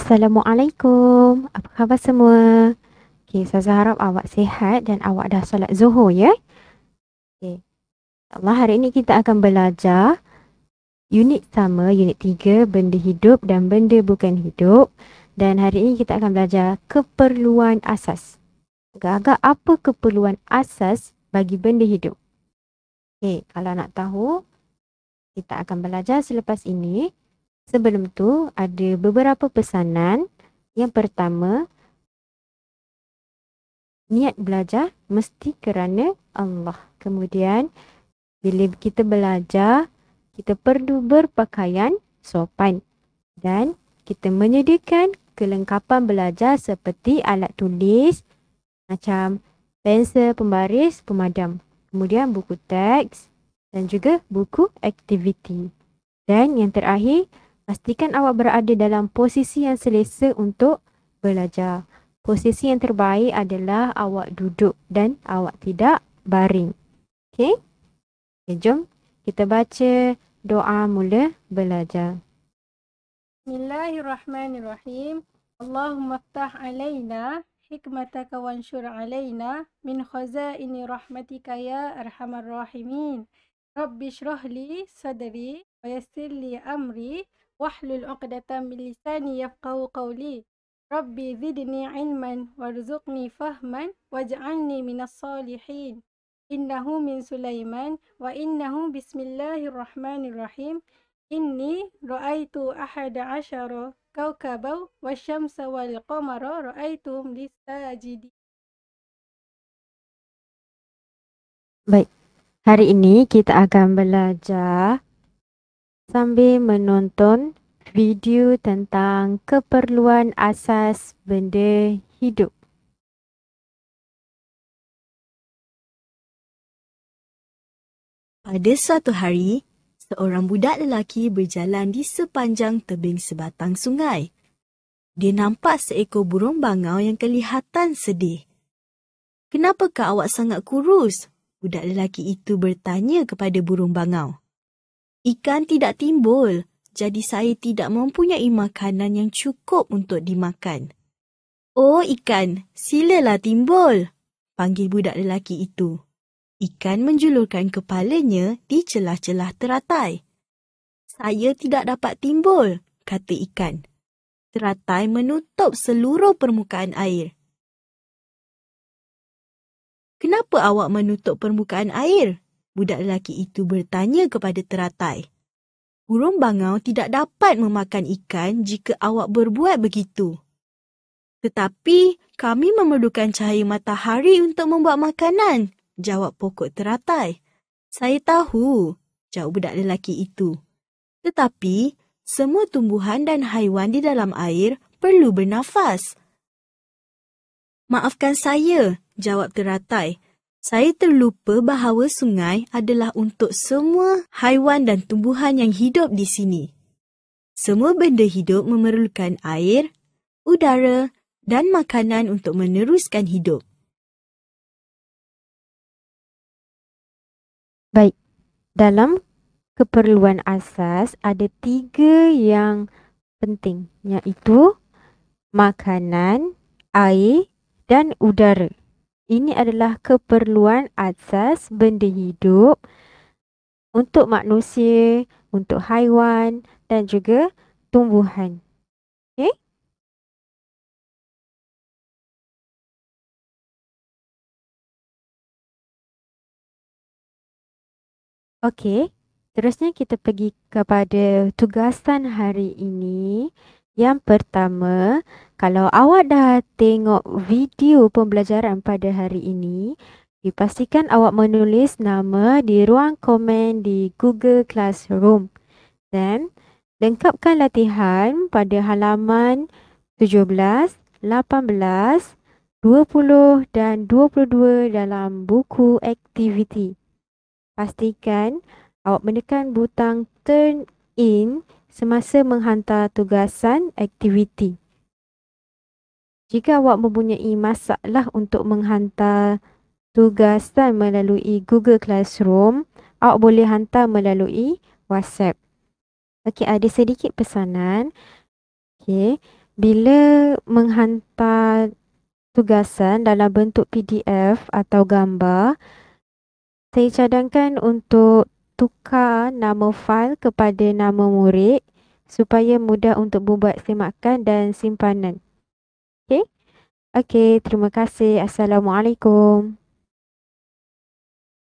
Assalamualaikum. Apa khabar semua? Okey, saya harap awak sihat dan awak dah solat Zuhur ya. Okey. Allah hari ini kita akan belajar unit sama unit 3 benda hidup dan benda bukan hidup dan hari ini kita akan belajar keperluan asas. agak apa keperluan asas bagi benda hidup? Okey, kalau nak tahu kita akan belajar selepas ini. Sebelum tu ada beberapa pesanan. Yang pertama, niat belajar mesti kerana Allah. Kemudian bila kita belajar, kita perlu berpakaian sopan dan kita menyediakan kelengkapan belajar seperti alat tulis macam pensel, pembaris, pemadam. Kemudian buku teks dan juga buku aktiviti. Dan yang terakhir, Pastikan awak berada dalam posisi yang selesa untuk belajar. Posisi yang terbaik adalah awak duduk dan awak tidak baring. Okey? Okay, jom kita baca doa mula belajar. Bismillahirrahmanirrahim. Allahumma ftah alaina hikmataka wanshur alayna, min khazaini rahmatika ya arhamar rahimin. رب اشرح لي صدري ويسر لي أمري واحلل عقدة من لساني يفقه قولي ربي زدني علما وارزقني فهما واجعلني من الصالحين إنه من سليمان وإنه بسم الله الرحمن الرحيم إني رأيت أحد عشر كوكبا والشمس والقمر رأيتهم لساجدين Baik, Hari ini kita akan belajar sambil menonton video tentang keperluan asas benda hidup. Pada suatu hari, seorang budak lelaki berjalan di sepanjang tebing sebatang sungai. Dia nampak seekor burung bangau yang kelihatan sedih. Kenapakah awak sangat kurus? budak lelaki itu bertanya kepada burung bangau. Ikan tidak timbul, jadi saya tidak mempunyai makanan yang cukup untuk dimakan. Oh ikan, silalah timbul, panggil budak lelaki itu. Ikan menjulurkan kepalanya di celah-celah teratai. Saya tidak dapat timbul, kata ikan. Teratai menutup seluruh permukaan air kenapa awak menutup permukaan air? Budak lelaki itu bertanya kepada teratai. Burung bangau tidak dapat memakan ikan jika awak berbuat begitu. Tetapi kami memerlukan cahaya matahari untuk membuat makanan, jawab pokok teratai. Saya tahu, jawab budak lelaki itu. Tetapi semua tumbuhan dan haiwan di dalam air perlu bernafas. Maafkan saya, jawab teratai. Saya terlupa bahawa sungai adalah untuk semua haiwan dan tumbuhan yang hidup di sini. Semua benda hidup memerlukan air, udara dan makanan untuk meneruskan hidup. Baik, dalam keperluan asas ada tiga yang penting iaitu makanan, air dan udara. Ini adalah keperluan asas benda hidup untuk manusia, untuk haiwan dan juga tumbuhan. Okey? Okey, Terusnya kita pergi kepada tugasan hari ini. Yang pertama, kalau awak dah tengok video pembelajaran pada hari ini, dipastikan awak menulis nama di ruang komen di Google Classroom. dan lengkapkan latihan pada halaman 17, 18, 20 dan 22 dalam buku aktiviti. Pastikan awak menekan butang turn in semasa menghantar tugasan aktiviti. Jika awak mempunyai masalah untuk menghantar tugasan melalui Google Classroom, awak boleh hantar melalui WhatsApp. Okey, ada sedikit pesanan. Okey, bila menghantar tugasan dalam bentuk PDF atau gambar, saya cadangkan untuk tukar nama fail kepada nama murid supaya mudah untuk buat semakan dan simpanan. Okey. Okey, terima kasih. Assalamualaikum.